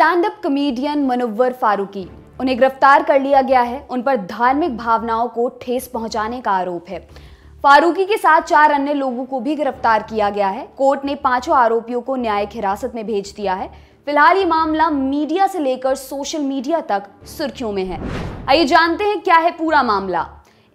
stand up comedian Munawar Faruqui उन्हें गिरफ्तार कर लिया गया है उन पर धार्मिक भावनाओं को ठेस पहुंचाने का आरोप है फारूकी के साथ चार अन्य लोगों को भी गिरफ्तार किया गया है कोर्ट ने पांचों आरोपियों को न्यायिक हिरासत में भेज दिया है फिलहाल ये मामला मीडिया से लेकर सोशल मीडिया तक सुर्खियों में है आइए जानते हैं क्या है पूरा मामला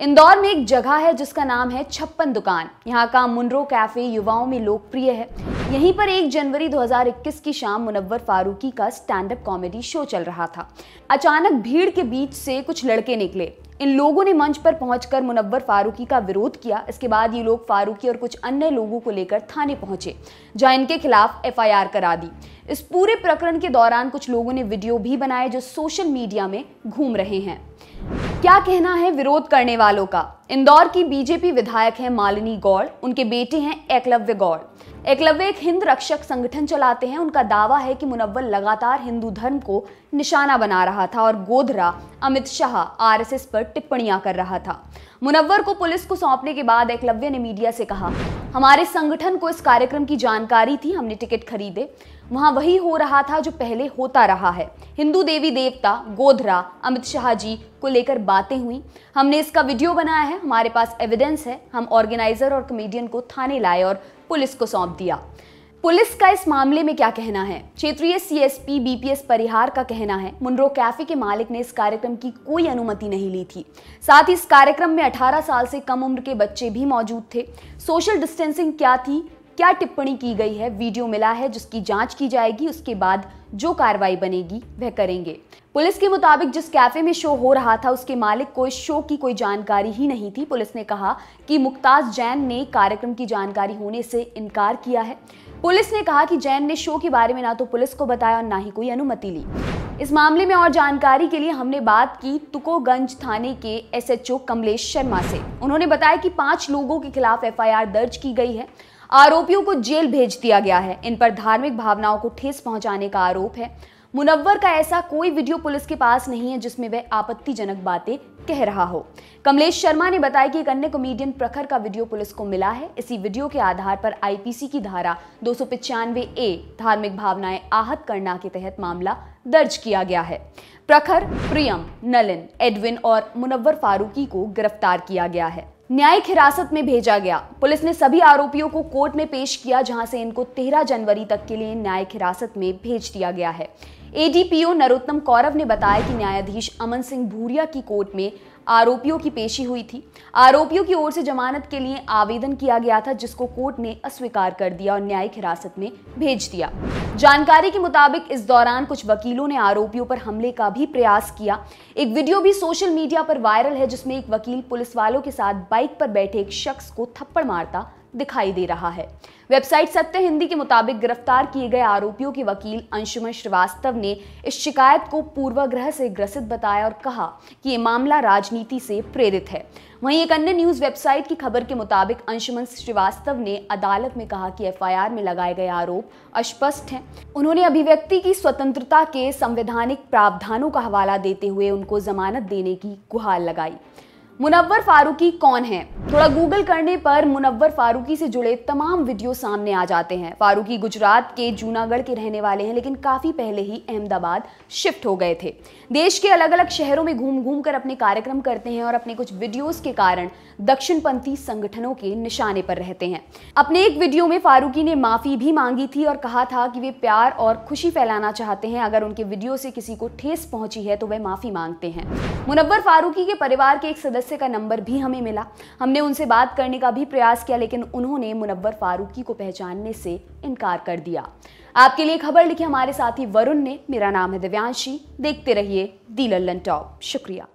इंदौर में एक जगह है जिसका नाम है छप्पन दुकान यहाँ का मुनरो कैफे युवाओं में लोकप्रिय है यहीं पर 1 जनवरी 2021 की शाम मुनव्वर फारूकी का स्टैंड अप कॉमेडी शो चल रहा था अचानक भीड़ के बीच से कुछ लड़के निकले इन लोगों ने मंच पर पहुंचकर मुनव्वर फारूकी का विरोध किया इसके बाद ये लोग फारूकी और कुछ अन्य लोगों को लेकर थाने पहुंचे जहां इनके खिलाफ एफआईआर करा दी इस पूरे प्रकरण के दौरान कुछ लोगों ने वीडियो भी बनाए जो सोशल मीडिया में घूम रहे हैं क्या कहना है विरोध करने वालों का इंदौर की बीजेपी विधायक है मालिनी गौड़ उनके बेटे हैं एकलव्य गौड़ एकलव्य एक हिंद रक्षक संगठन चलाते हैं उनका दावा है कि मुनव्वल लगातार हिंदू धर्म को निशाना बना रहा था और गोधरा अमित शाह आरएसएस पर टिप्पणियां कर रहा था मुनव्वर को पुलिस को सौंपने के बाद एकलव्य ने मीडिया से कहा हमारे संगठन को इस कार्यक्रम की जानकारी थी हमने टिकट खरीदे वहाँ वही हो रहा था जो पहले होता रहा है हिंदू देवी देवता गोधरा अमित शाह जी को लेकर बातें हुई हमने इसका वीडियो बनाया है हमारे पास एविडेंस है हम ऑर्गेनाइजर और कमेडियन को थाने लाए और पुलिस को सौंप दिया पुलिस का इस मामले में क्या कहना है क्षेत्रीय सीएसपी बीपीएस परिहार का कहना है मुंड्रो कैफे के मालिक ने इस कार्यक्रम की कोई अनुमति नहीं ली थी साथ ही इस कार्यक्रम में 18 साल से कम उम्र के बच्चे भी मौजूद थे सोशल डिस्टेंसिंग क्या थी क्या टिप्पणी की गई है वीडियो मिला है जिसकी जांच की जाएगी उसके बाद जो कार्रवाई बनेगी वह करेंगे पुलिस के मुताबिक जिस कैफे में शो हो रहा था उसके मालिक को इस शो की कोई जानकारी ही नहीं थी पुलिस ने कहा कि मुक्ताज जैन ने कार्यक्रम की जानकारी होने से इनकार किया है पुलिस ने कहा कि जैन ने शो के बारे में ना तो पुलिस को बताया और ना ही कोई अनुमति ली इस मामले में और जानकारी के लिए हमने बात की तुकोगंज थाने के एसएचओ कमलेश शर्मा से उन्होंने बताया कि पांच लोगों के खिलाफ एफआईआर दर्ज की गई है आरोपियों को जेल भेज दिया गया है इन पर धार्मिक भावनाओं को ठेस पहुंचाने का आरोप है मुनव्वर का ऐसा कोई वीडियो पुलिस के पास नहीं है जिसमें वह आपत्तिजनक बातें कह रहा हो कमलेश शर्मा ने बताया कि एक अन्य कॉमेडियन प्रखर का वीडियो पुलिस को मिला है इसी वीडियो के आधार पर आईपीसी की धारा दो ए धार्मिक भावनाएं आहत करना के तहत मामला दर्ज किया गया है प्रखर प्रियम नलिन एडविन और मुनव्वर फारूकी को गिरफ्तार किया गया है न्यायिक हिरासत में भेजा गया पुलिस ने सभी आरोपियों को कोर्ट में पेश किया जहां से इनको 13 जनवरी तक के लिए न्यायिक हिरासत में भेज दिया गया है एडीपीओ नरोत्तम कौरव ने बताया कि न्यायाधीश अमन सिंह भूरिया की कोर्ट में आरोपियों की पेशी हुई थी आरोपियों की ओर से जमानत के लिए आवेदन किया गया था जिसको कोर्ट ने अस्वीकार कर दिया और न्यायिक हिरासत में भेज दिया जानकारी के मुताबिक इस दौरान कुछ वकीलों ने आरोपियों पर हमले का भी प्रयास किया एक वीडियो भी सोशल मीडिया पर वायरल है जिसमें एक वकील पुलिस वालों के साथ बाइक पर बैठे एक शख्स को थप्पड़ मारता दिखाई दे रहा है वेबसाइट सत्य हिंदी के मुताबिक गिरफ्तार किए गए आरोपियों के वकील अंशुमन श्रीवास्तव ने इस शिकायत को पूर्वाग्रह से ग्रसित बताया और कहा कि ये मामला राजनीति से प्रेरित है वहीं एक अन्य न्यूज वेबसाइट की खबर के मुताबिक अंशुमन श्रीवास्तव ने अदालत में कहा कि एफआईआर में लगाए गए आरोप अस्पष्ट हैं उन्होंने अभिव्यक्ति की स्वतंत्रता के संवैधानिक प्रावधानों का हवाला देते हुए उनको जमानत देने की गुहार लगाई मुनव्वर फारूकी कौन है थोड़ा गूगल करने पर मुनव्वर फारूकी से जुड़े तमाम वीडियो सामने आ जाते हैं फारूकी गुजरात के जूनागढ़ के रहने वाले हैं लेकिन काफ़ी पहले ही अहमदाबाद शिफ्ट हो गए थे देश के अलग अलग शहरों में घूम घूम कर अपने कार्यक्रम करते हैं और अपने कुछ वीडियोस के कारण दक्षिणपंथी संगठनों के निशाने पर रहते हैं अपने एक वीडियो में फारूकी ने माफ़ी भी मांगी थी और कहा था कि वे प्यार और खुशी फैलाना चाहते हैं अगर उनके वीडियो से किसी को ठेस पहुंची है तो वह माफ़ी मांगते हैं मुनव्वर फारूकी के परिवार के एक सदस्य सदस्य का नंबर भी हमें मिला हमने उनसे बात करने का भी प्रयास किया लेकिन उन्होंने मुनव्वर फारूकी को पहचानने से इनकार कर दिया आपके लिए खबर लिखी हमारे साथी वरुण ने मेरा नाम है दिव्यांशी देखते रहिए दी लल्लन टॉप शुक्रिया